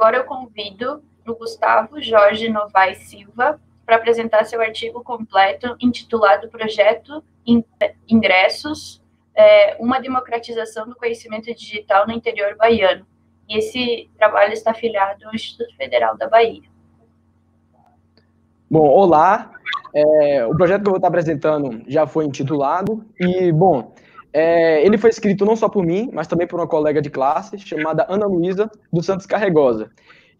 agora eu convido o Gustavo Jorge Novaes Silva para apresentar seu artigo completo intitulado Projeto Ingressos, é, uma democratização do conhecimento digital no interior baiano. E esse trabalho está afiliado ao Instituto Federal da Bahia. Bom, olá. É, o projeto que eu vou estar apresentando já foi intitulado e, bom, é, ele foi escrito não só por mim, mas também por uma colega de classe chamada Ana Luísa dos Santos Carregosa.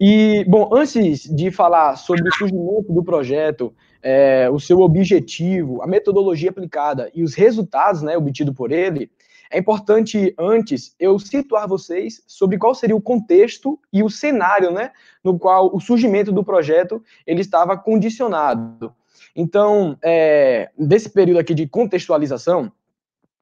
E, bom, antes de falar sobre o surgimento do projeto, é, o seu objetivo, a metodologia aplicada e os resultados né, obtidos por ele, é importante, antes, eu situar vocês sobre qual seria o contexto e o cenário né, no qual o surgimento do projeto ele estava condicionado. Então, é, desse período aqui de contextualização,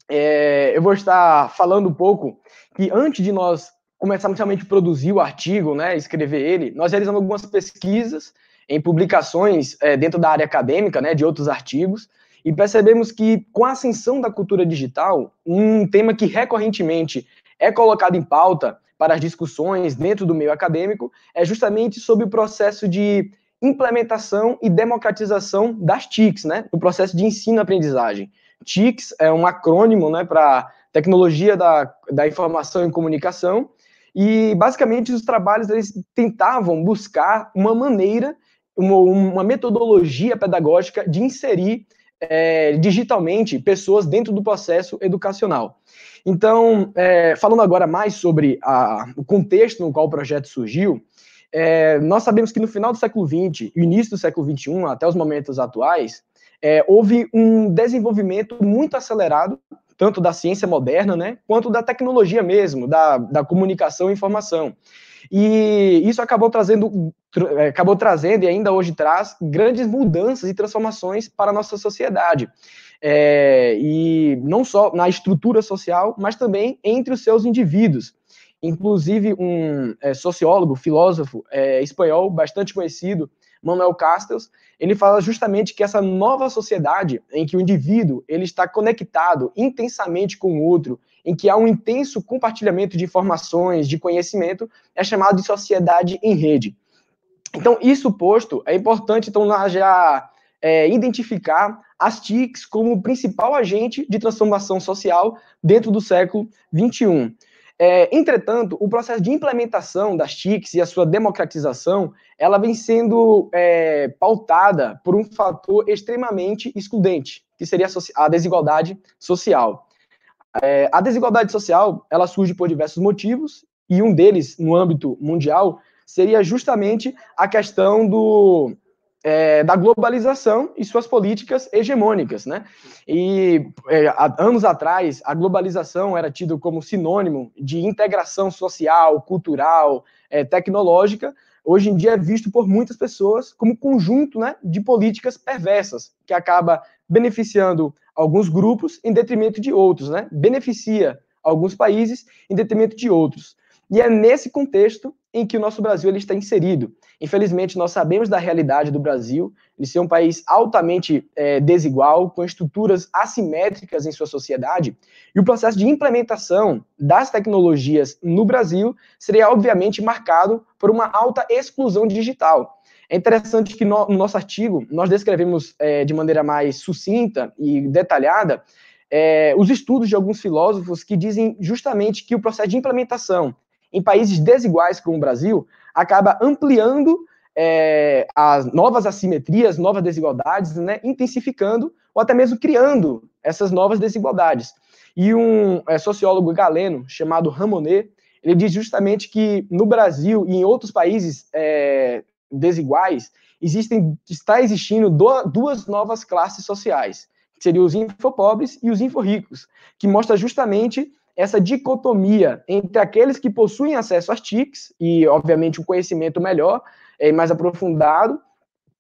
é, eu vou estar falando um pouco que antes de nós começarmos realmente a produzir o artigo, né, escrever ele, nós realizamos algumas pesquisas em publicações é, dentro da área acadêmica, né, de outros artigos, e percebemos que com a ascensão da cultura digital, um tema que recorrentemente é colocado em pauta para as discussões dentro do meio acadêmico é justamente sobre o processo de implementação e democratização das TICs, né, o processo de ensino-aprendizagem. TICS é um acrônimo né, para Tecnologia da, da Informação e Comunicação, e basicamente os trabalhos eles tentavam buscar uma maneira, uma, uma metodologia pedagógica de inserir é, digitalmente pessoas dentro do processo educacional. Então, é, falando agora mais sobre a, o contexto no qual o projeto surgiu, é, nós sabemos que no final do século XX, início do século XXI, até os momentos atuais, é, houve um desenvolvimento muito acelerado, tanto da ciência moderna, né, quanto da tecnologia mesmo, da, da comunicação e informação. E isso acabou trazendo, é, acabou trazendo e ainda hoje traz grandes mudanças e transformações para a nossa sociedade. É, e não só na estrutura social, mas também entre os seus indivíduos. Inclusive, um é, sociólogo, filósofo é, espanhol bastante conhecido, Manuel Castells, ele fala justamente que essa nova sociedade em que o indivíduo ele está conectado intensamente com o outro, em que há um intenso compartilhamento de informações, de conhecimento, é chamado de sociedade em rede. Então, isso posto, é importante então já é, identificar as TICs como o principal agente de transformação social dentro do século 21. É, entretanto, o processo de implementação das TICs e a sua democratização, ela vem sendo é, pautada por um fator extremamente excludente, que seria a desigualdade social. É, a desigualdade social, ela surge por diversos motivos, e um deles, no âmbito mundial, seria justamente a questão do, é, da globalização e suas políticas hegemônicas, né? E é, há anos atrás, a globalização era tida como sinônimo de integração social, cultural, é, tecnológica. Hoje em dia é visto por muitas pessoas como conjunto né, de políticas perversas, que acaba beneficiando alguns grupos em detrimento de outros, né? Beneficia alguns países em detrimento de outros. E é nesse contexto em que o nosso Brasil ele está inserido. Infelizmente, nós sabemos da realidade do Brasil, ele ser um país altamente é, desigual, com estruturas assimétricas em sua sociedade, e o processo de implementação das tecnologias no Brasil seria, obviamente, marcado por uma alta exclusão digital. É interessante que no, no nosso artigo nós descrevemos é, de maneira mais sucinta e detalhada é, os estudos de alguns filósofos que dizem justamente que o processo de implementação em países desiguais como o Brasil, acaba ampliando é, as novas assimetrias, novas desigualdades, né, intensificando ou até mesmo criando essas novas desigualdades. E um é, sociólogo galeno chamado Ramonet, ele diz justamente que no Brasil e em outros países é, desiguais, existem, está existindo duas novas classes sociais, que seriam os infopobres e os inforricos, que mostra justamente essa dicotomia entre aqueles que possuem acesso às TICs e, obviamente, um conhecimento melhor é, e mais aprofundado,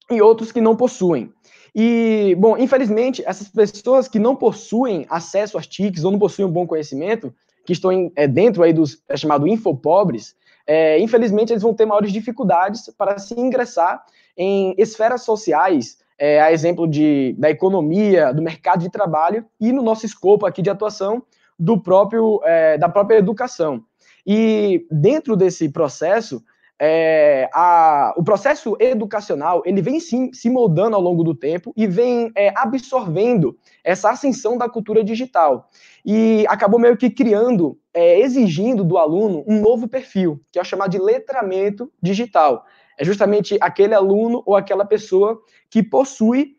e outros que não possuem. E, bom, infelizmente, essas pessoas que não possuem acesso às TICs ou não possuem um bom conhecimento, que estão em, é, dentro aí dos é chamado infopobres, é, infelizmente eles vão ter maiores dificuldades para se ingressar em esferas sociais, é, a exemplo de, da economia, do mercado de trabalho e no nosso escopo aqui de atuação, do próprio é, da própria educação. E dentro desse processo, é, a, o processo educacional ele vem sim, se moldando ao longo do tempo e vem é, absorvendo essa ascensão da cultura digital e acabou meio que criando, é, exigindo do aluno um novo perfil que é o chamado de letramento digital. É justamente aquele aluno ou aquela pessoa que possui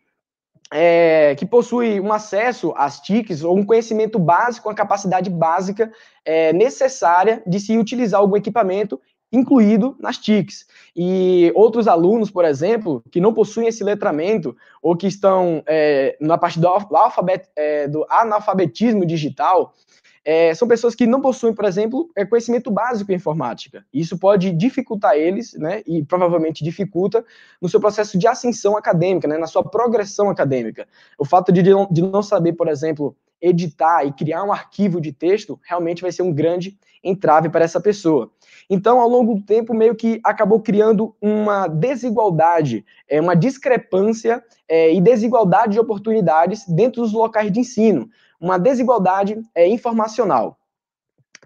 é, que possui um acesso às TICs ou um conhecimento básico, a capacidade básica é, necessária de se utilizar algum equipamento incluído nas TICs. E outros alunos, por exemplo, que não possuem esse letramento ou que estão é, na parte do, alfabet, é, do analfabetismo digital, é, são pessoas que não possuem, por exemplo, é, conhecimento básico em informática. Isso pode dificultar eles, né, e provavelmente dificulta no seu processo de ascensão acadêmica, né, na sua progressão acadêmica. O fato de, de não saber, por exemplo, editar e criar um arquivo de texto realmente vai ser um grande entrave para essa pessoa. Então, ao longo do tempo, meio que acabou criando uma desigualdade, é, uma discrepância é, e desigualdade de oportunidades dentro dos locais de ensino, uma desigualdade é, informacional.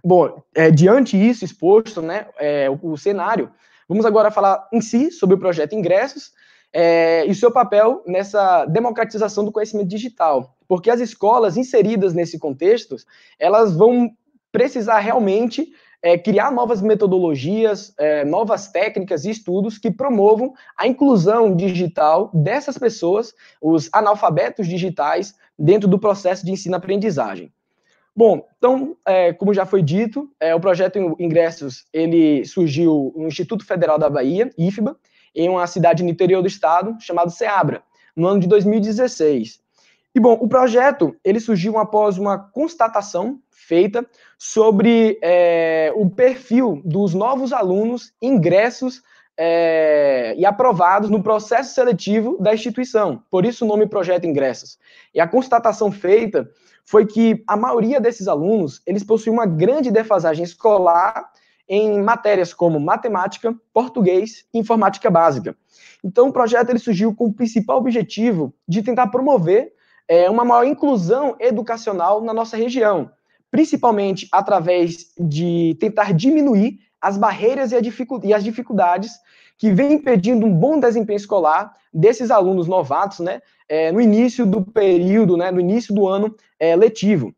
Bom, é, diante isso exposto, né, o, é, o, cenário, vamos agora falar em si sobre o projeto Ingressos é, e seu papel nessa democratização do conhecimento digital, porque as escolas inseridas nesse contexto, elas vão precisar realmente é, criar novas metodologias, é, novas técnicas e estudos que promovam a inclusão digital dessas pessoas, os analfabetos digitais, dentro do processo de ensino-aprendizagem. Bom, então, é, como já foi dito, é, o projeto Ingressos ele surgiu no Instituto Federal da Bahia, IFBA, em uma cidade no interior do estado chamada Ceabra, no ano de 2016. E bom, o projeto ele surgiu após uma constatação feita sobre é, o perfil dos novos alunos ingressos é, e aprovados no processo seletivo da instituição. Por isso o nome Projeto Ingressos. E a constatação feita foi que a maioria desses alunos, eles possuem uma grande defasagem escolar em matérias como matemática, português e informática básica. Então o projeto ele surgiu com o principal objetivo de tentar promover é, uma maior inclusão educacional na nossa região, principalmente através de tentar diminuir as barreiras e, dificu e as dificuldades que vem impedindo um bom desempenho escolar desses alunos novatos, né, é, no início do período, né, no início do ano é, letivo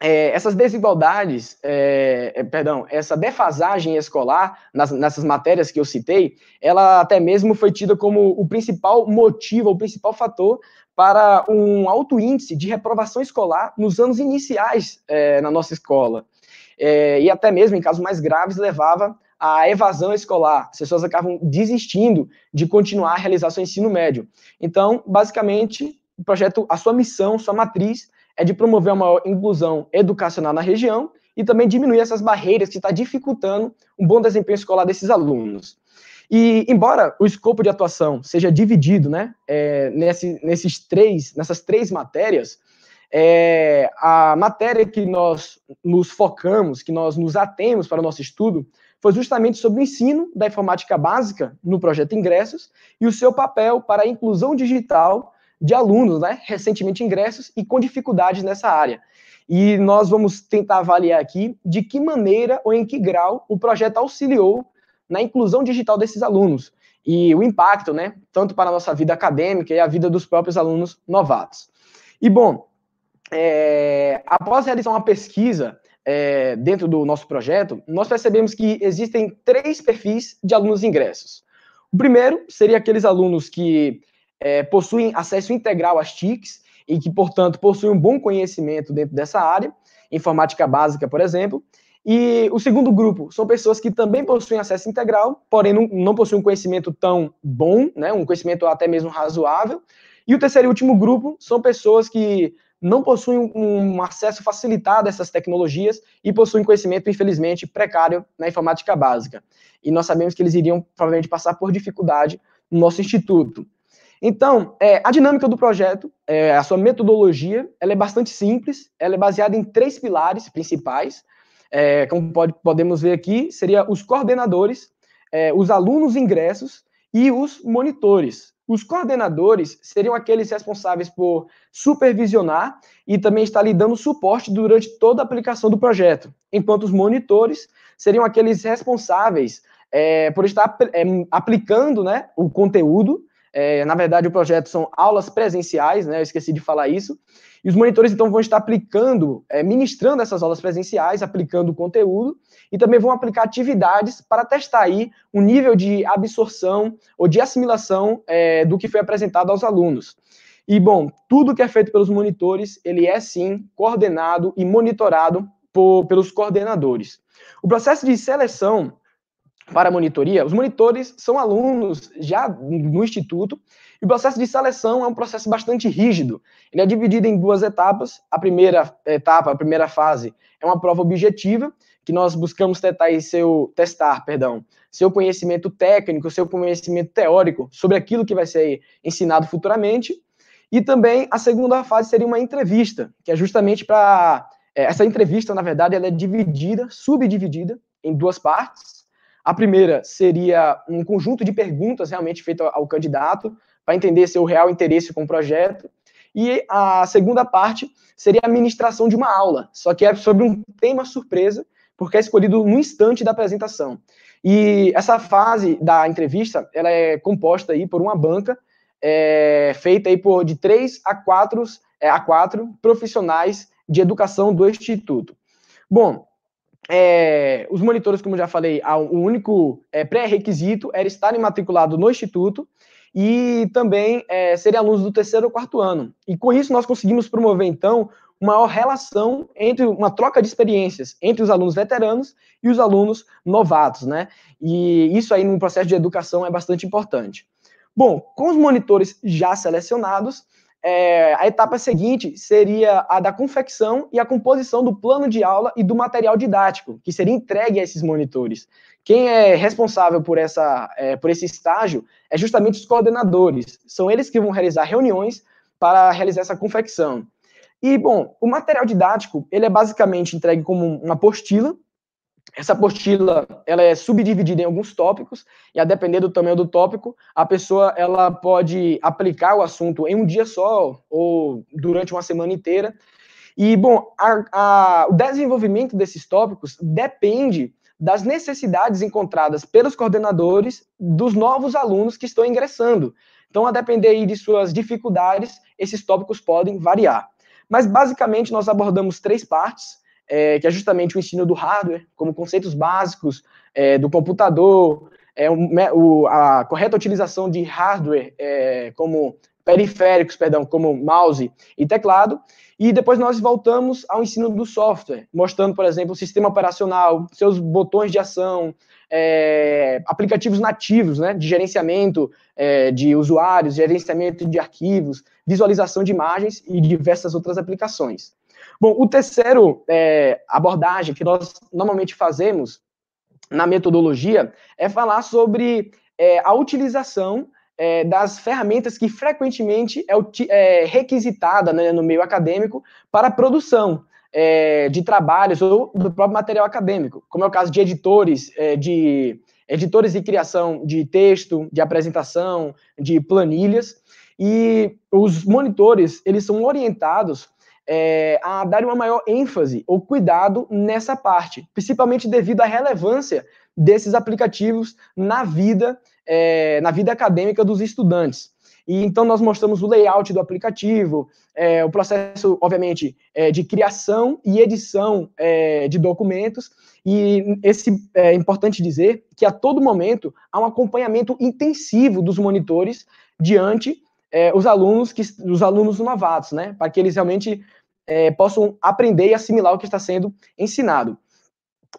é, essas desigualdades, é, é, perdão, essa defasagem escolar nas, nessas matérias que eu citei, ela até mesmo foi tida como o principal motivo, o principal fator para um alto índice de reprovação escolar nos anos iniciais é, na nossa escola. É, e até mesmo, em casos mais graves, levava à evasão escolar. As pessoas acabam desistindo de continuar a realizar seu ensino médio. Então, basicamente, o projeto, a sua missão, sua matriz é de promover uma maior inclusão educacional na região e também diminuir essas barreiras que está dificultando um bom desempenho escolar desses alunos. E, embora o escopo de atuação seja dividido né, é, nesse, nesses três, nessas três matérias, é, a matéria que nós nos focamos, que nós nos atemos para o nosso estudo, foi justamente sobre o ensino da informática básica no projeto Ingressos e o seu papel para a inclusão digital de alunos, né, recentemente ingressos e com dificuldades nessa área. E nós vamos tentar avaliar aqui de que maneira ou em que grau o projeto auxiliou na inclusão digital desses alunos e o impacto, né, tanto para a nossa vida acadêmica e a vida dos próprios alunos novatos. E bom, é, após realizar uma pesquisa é, dentro do nosso projeto, nós percebemos que existem três perfis de alunos ingressos. O primeiro seria aqueles alunos que é, possuem acesso integral às TICs e que, portanto, possuem um bom conhecimento dentro dessa área, informática básica, por exemplo. E o segundo grupo são pessoas que também possuem acesso integral, porém não, não possuem um conhecimento tão bom, né, um conhecimento até mesmo razoável. E o terceiro e último grupo são pessoas que não possuem um acesso facilitado a essas tecnologias e possuem conhecimento, infelizmente, precário na informática básica. E nós sabemos que eles iriam provavelmente passar por dificuldade no nosso instituto. Então, é, a dinâmica do projeto, é, a sua metodologia, ela é bastante simples, ela é baseada em três pilares principais, é, como pode, podemos ver aqui, seria os coordenadores, é, os alunos ingressos e os monitores. Os coordenadores seriam aqueles responsáveis por supervisionar e também estar lhe dando suporte durante toda a aplicação do projeto, enquanto os monitores seriam aqueles responsáveis é, por estar é, aplicando né, o conteúdo é, na verdade, o projeto são aulas presenciais, né? Eu esqueci de falar isso. E os monitores, então, vão estar aplicando, é, ministrando essas aulas presenciais, aplicando o conteúdo, e também vão aplicar atividades para testar aí o nível de absorção ou de assimilação é, do que foi apresentado aos alunos. E, bom, tudo que é feito pelos monitores, ele é, sim, coordenado e monitorado por, pelos coordenadores. O processo de seleção para a monitoria, os monitores são alunos já no instituto, e o processo de seleção é um processo bastante rígido. Ele é dividido em duas etapas. A primeira etapa, a primeira fase, é uma prova objetiva, que nós buscamos testar seu testar, perdão, seu conhecimento técnico, seu conhecimento teórico sobre aquilo que vai ser ensinado futuramente. E também a segunda fase seria uma entrevista, que é justamente para é, essa entrevista, na verdade, ela é dividida, subdividida em duas partes a primeira seria um conjunto de perguntas realmente feito ao candidato para entender seu é real interesse com o projeto. E a segunda parte seria a ministração de uma aula, só que é sobre um tema surpresa, porque é escolhido no instante da apresentação. E essa fase da entrevista, ela é composta aí por uma banca, é, feita aí por de três a quatro, é, a quatro profissionais de educação do Instituto. Bom, é, os monitores, como eu já falei, o único é, pré-requisito era estar imatriculado no instituto e também é, serem alunos do terceiro ou quarto ano. E com isso nós conseguimos promover, então, uma maior relação entre uma troca de experiências entre os alunos veteranos e os alunos novatos, né? E isso aí no processo de educação é bastante importante. Bom, com os monitores já selecionados, é, a etapa seguinte seria a da confecção e a composição do plano de aula e do material didático, que seria entregue a esses monitores. Quem é responsável por, essa, é, por esse estágio é justamente os coordenadores. São eles que vão realizar reuniões para realizar essa confecção. E, bom, o material didático, ele é basicamente entregue como uma apostila, essa apostila, ela é subdividida em alguns tópicos e a depender do tamanho do tópico, a pessoa ela pode aplicar o assunto em um dia só ou durante uma semana inteira. E bom, a, a, o desenvolvimento desses tópicos depende das necessidades encontradas pelos coordenadores dos novos alunos que estão ingressando. Então, a depender de suas dificuldades, esses tópicos podem variar. Mas, basicamente, nós abordamos três partes é, que é justamente o ensino do hardware, como conceitos básicos é, do computador, é, o, a correta utilização de hardware é, como periféricos, perdão, como mouse e teclado, e depois nós voltamos ao ensino do software, mostrando, por exemplo, o sistema operacional, seus botões de ação, é, aplicativos nativos, né, de gerenciamento é, de usuários, gerenciamento de arquivos, visualização de imagens e diversas outras aplicações. Bom, o terceiro é, abordagem que nós normalmente fazemos na metodologia é falar sobre é, a utilização é, das ferramentas que frequentemente é, é requisitada né, no meio acadêmico para produção é, de trabalhos ou do próprio material acadêmico, como é o caso de editores, é, de editores de criação de texto, de apresentação, de planilhas. E os monitores, eles são orientados é, a dar uma maior ênfase ou cuidado nessa parte, principalmente devido à relevância desses aplicativos na vida, é, na vida acadêmica dos estudantes. E então nós mostramos o layout do aplicativo, é, o processo, obviamente, é, de criação e edição é, de documentos. E esse é, é importante dizer que a todo momento há um acompanhamento intensivo dos monitores diante é, os alunos que os alunos novatos, né, para que eles realmente é, possam aprender e assimilar o que está sendo ensinado.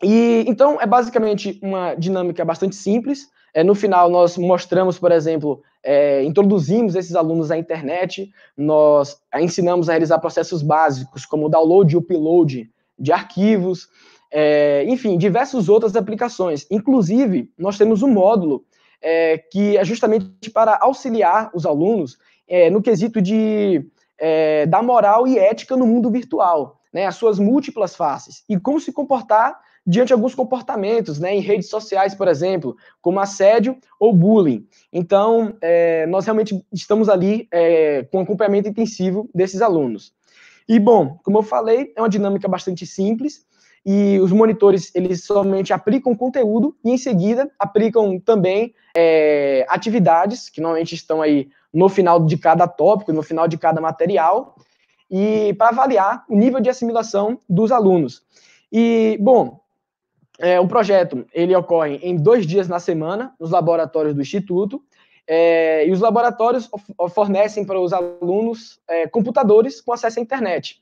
E então é basicamente uma dinâmica bastante simples. É, no final nós mostramos, por exemplo, é, introduzimos esses alunos à internet, nós é, ensinamos a realizar processos básicos como o download e upload de arquivos, é, enfim, diversas outras aplicações. Inclusive nós temos um módulo é, que é justamente para auxiliar os alunos é, no quesito de é, da moral e ética no mundo virtual, né, as suas múltiplas faces, e como se comportar diante de alguns comportamentos, né, em redes sociais, por exemplo, como assédio ou bullying. Então, é, nós realmente estamos ali é, com acompanhamento intensivo desses alunos. E bom, como eu falei, é uma dinâmica bastante simples e os monitores eles somente aplicam conteúdo e em seguida aplicam também é, atividades que normalmente estão aí no final de cada tópico, no final de cada material, e para avaliar o nível de assimilação dos alunos. E, bom, é, o projeto ele ocorre em dois dias na semana, nos laboratórios do Instituto, é, e os laboratórios fornecem para os alunos é, computadores com acesso à internet.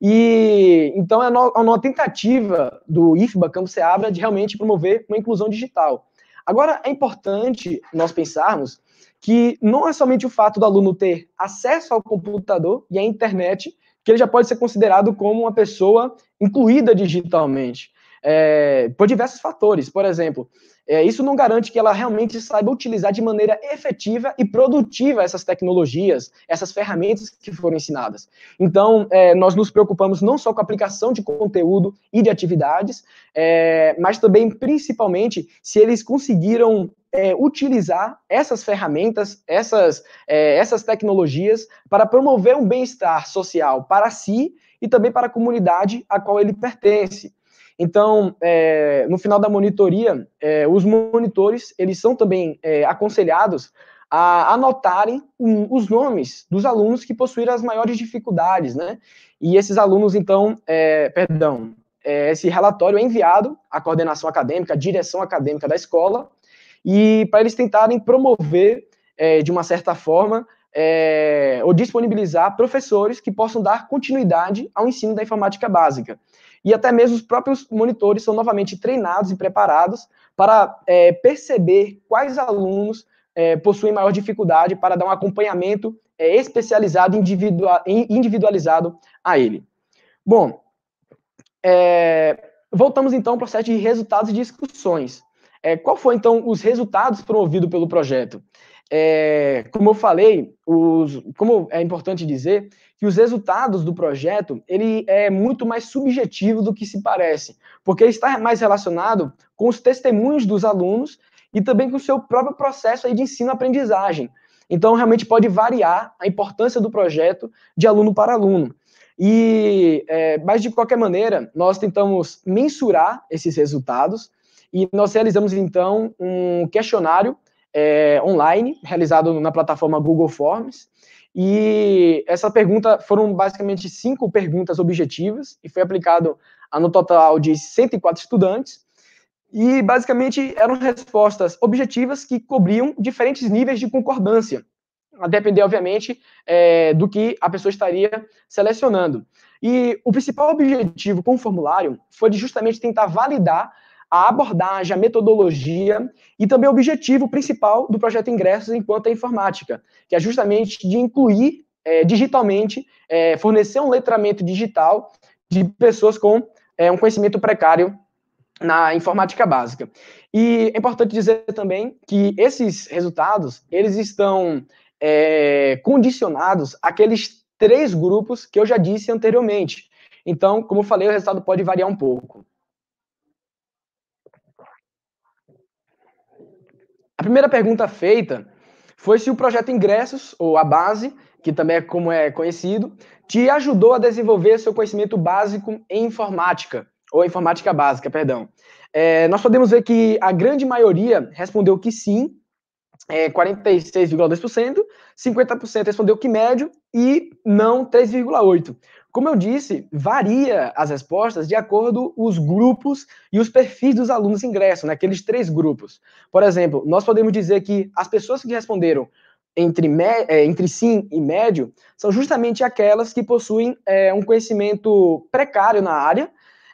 E então é, é uma tentativa do IFBA Campo Seabra de realmente promover uma inclusão digital. Agora é importante nós pensarmos que não é somente o fato do aluno ter acesso ao computador e à internet, que ele já pode ser considerado como uma pessoa incluída digitalmente, é, por diversos fatores. Por exemplo, é, isso não garante que ela realmente saiba utilizar de maneira efetiva e produtiva essas tecnologias, essas ferramentas que foram ensinadas. Então, é, nós nos preocupamos não só com a aplicação de conteúdo e de atividades, é, mas também, principalmente, se eles conseguiram é, utilizar essas ferramentas, essas, é, essas tecnologias, para promover um bem-estar social para si e também para a comunidade a qual ele pertence. Então, é, no final da monitoria, é, os monitores eles são também é, aconselhados a anotarem os nomes dos alunos que possuíram as maiores dificuldades, né? E esses alunos, então, é, perdão, esse relatório é enviado à coordenação acadêmica, à direção acadêmica da escola, e para eles tentarem promover, é, de uma certa forma, é, ou disponibilizar professores que possam dar continuidade ao ensino da informática básica. E até mesmo os próprios monitores são novamente treinados e preparados para é, perceber quais alunos é, possuem maior dificuldade para dar um acompanhamento é, especializado, individual individualizado a ele. Bom, é, voltamos então ao processo de resultados e discussões. É, qual foi, então, os resultados promovidos pelo projeto? É, como eu falei, os, como é importante dizer que os resultados do projeto ele é muito mais subjetivo do que se parece, porque está mais relacionado com os testemunhos dos alunos e também com o seu próprio processo aí de ensino-aprendizagem. Então, realmente pode variar a importância do projeto de aluno para aluno. E, é, mas de qualquer maneira, nós tentamos mensurar esses resultados e nós realizamos, então, um questionário é, online, realizado na plataforma Google Forms. E essa pergunta foram basicamente cinco perguntas objetivas, e foi aplicado a no total de 104 estudantes. E basicamente eram respostas objetivas que cobriam diferentes níveis de concordância, a depender, obviamente, é, do que a pessoa estaria selecionando. E o principal objetivo com o formulário foi justamente tentar validar a abordagem, a metodologia e também o objetivo principal do projeto Ingressos enquanto a informática, que é justamente de incluir é, digitalmente, é, fornecer um letramento digital de pessoas com é, um conhecimento precário na informática básica. E é importante dizer também que esses resultados, eles estão condicionados àqueles três grupos que eu já disse anteriormente. Então, como eu falei, o resultado pode variar um pouco. A primeira pergunta feita foi se o projeto Ingressos, ou a base, que também é como é conhecido, te ajudou a desenvolver seu conhecimento básico em informática, ou informática básica, perdão. É, nós podemos ver que a grande maioria respondeu que sim, é, 46,2%, 50% respondeu que médio e não 3,8%. Como eu disse, varia as respostas de acordo os grupos e os perfis dos alunos ingressos, naqueles né, três grupos. Por exemplo, nós podemos dizer que as pessoas que responderam entre, é, entre sim e médio são justamente aquelas que possuem é, um conhecimento precário na área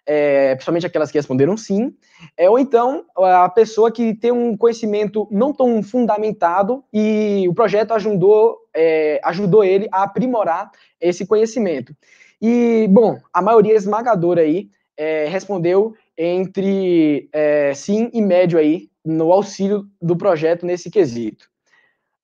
é, principalmente aquelas que responderam sim, é, ou então a pessoa que tem um conhecimento não tão fundamentado e o projeto ajudou, é, ajudou ele a aprimorar esse conhecimento. E, bom, a maioria esmagadora aí é, respondeu entre é, sim e médio aí no auxílio do projeto nesse quesito.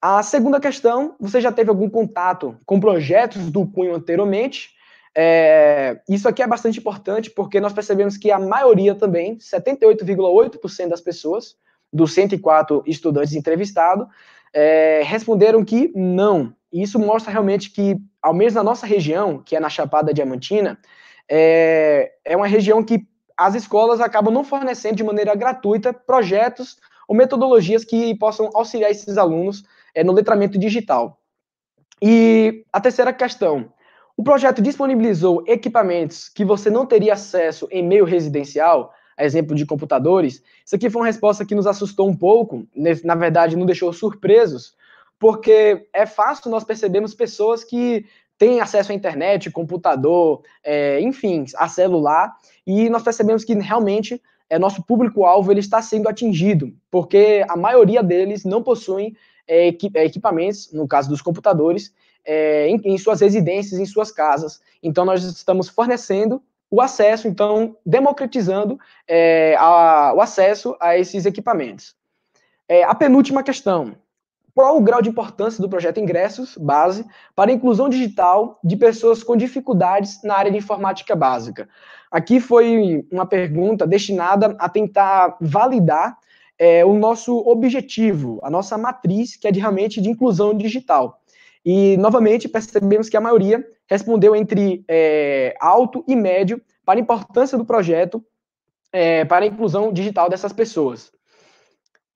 A segunda questão, você já teve algum contato com projetos do Cunho anteriormente? É, isso aqui é bastante importante porque nós percebemos que a maioria também, 78,8% das pessoas, dos 104 estudantes entrevistados, é, responderam que não. E isso mostra realmente que, ao menos na nossa região, que é na Chapada Diamantina, é, é uma região que as escolas acabam não fornecendo de maneira gratuita projetos ou metodologias que possam auxiliar esses alunos é, no letramento digital. E a terceira questão, o projeto disponibilizou equipamentos que você não teria acesso em meio residencial, a exemplo de computadores. Isso aqui foi uma resposta que nos assustou um pouco, né? na verdade, nos deixou surpresos, porque é fácil nós percebermos pessoas que têm acesso à internet, computador, é, enfim, a celular, e nós percebemos que realmente é, nosso público-alvo ele está sendo atingido, porque a maioria deles não possuem é, é equipamentos, no caso dos computadores, é, em, em suas residências, em suas casas. Então, nós estamos fornecendo o acesso, então, democratizando é, a, o acesso a esses equipamentos. É, a penúltima questão: qual o grau de importância do projeto Ingressos Base para a inclusão digital de pessoas com dificuldades na área de informática básica? Aqui foi uma pergunta destinada a tentar validar é, o nosso objetivo, a nossa matriz, que é de, realmente de inclusão digital. E, novamente, percebemos que a maioria respondeu entre é, alto e médio para a importância do projeto é, para a inclusão digital dessas pessoas.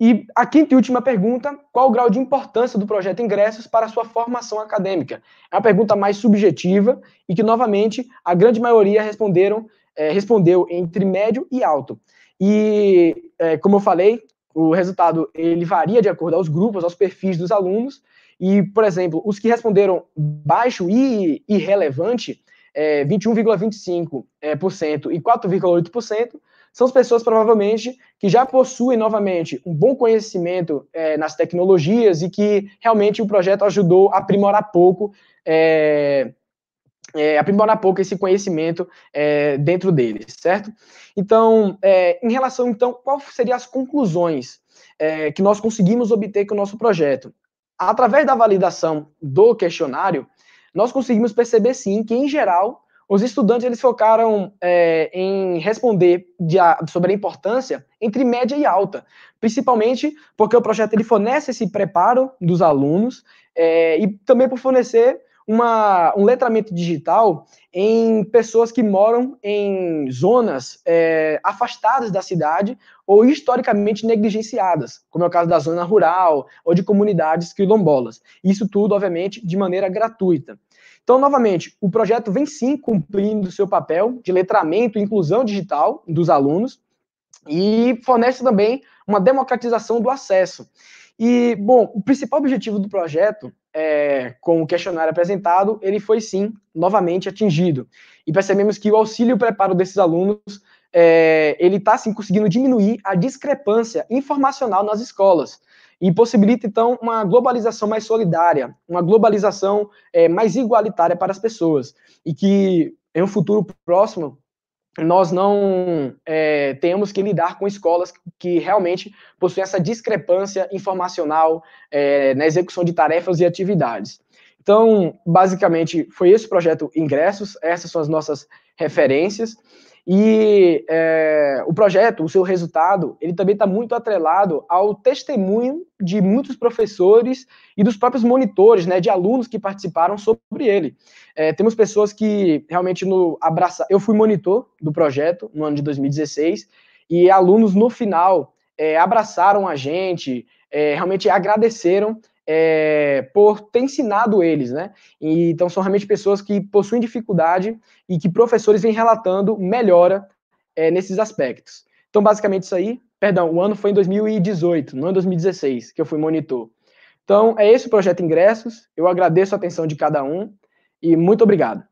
E a quinta e última pergunta: qual o grau de importância do projeto Ingressos para a sua formação acadêmica? É uma pergunta mais subjetiva e que, novamente, a grande maioria responderam, é, respondeu entre médio e alto. E, é, como eu falei, o resultado ele varia de acordo aos grupos, aos perfis dos alunos, e, por exemplo, os que responderam baixo e irrelevante, é, 21,25% é, e 4,8%, são as pessoas provavelmente que já possuem novamente um bom conhecimento é, nas tecnologias e que realmente o projeto ajudou a aprimorar pouco, é, é, aprimorar pouco esse conhecimento é, dentro deles, certo? Então, é, em relação então, quais seriam as conclusões é, que nós conseguimos obter com o nosso projeto? através da validação do questionário, nós conseguimos perceber sim que, em geral, os estudantes eles focaram é, em responder de, sobre a importância entre média e alta, principalmente porque o projeto ele fornece esse preparo dos alunos é, e também por fornecer uma, um letramento digital em pessoas que moram em zonas é, afastadas da cidade ou historicamente negligenciadas, como é o caso da zona rural ou de comunidades quilombolas. Isso tudo, obviamente, de maneira gratuita. Então, novamente, o projeto vem sim cumprindo seu papel de letramento e inclusão digital dos alunos e fornece também uma democratização do acesso. E, bom, o principal objetivo do projeto é, com o questionário apresentado, ele foi sim novamente atingido. E percebemos que o auxílio preparo desses alunos é, ele está assim conseguindo diminuir a discrepância informacional nas escolas e possibilita então uma globalização mais solidária, uma globalização é, mais igualitária para as pessoas e que em um futuro próximo nós não é, temos que lidar com escolas que realmente possuem essa discrepância informacional é, na execução de tarefas e atividades. Então, basicamente, foi esse o projeto Ingressos, essas são as nossas referências. E é, o projeto, o seu resultado, ele também está muito atrelado ao testemunho de muitos professores e dos próprios monitores, né, de alunos que participaram sobre ele. É, temos pessoas que realmente no abraçar. Eu fui monitor do projeto no ano de 2016 e alunos no final é, abraçaram a gente, é, realmente agradeceram é, por ter ensinado eles, né? então são realmente pessoas que possuem dificuldade e que professores vêm relatando melhora é, nesses aspectos. Então, basicamente isso aí. Perdão, o ano foi em 2018, não em 2016, que eu fui monitor. Então, é esse o projeto Ingressos. Eu agradeço a atenção de cada um e muito obrigado.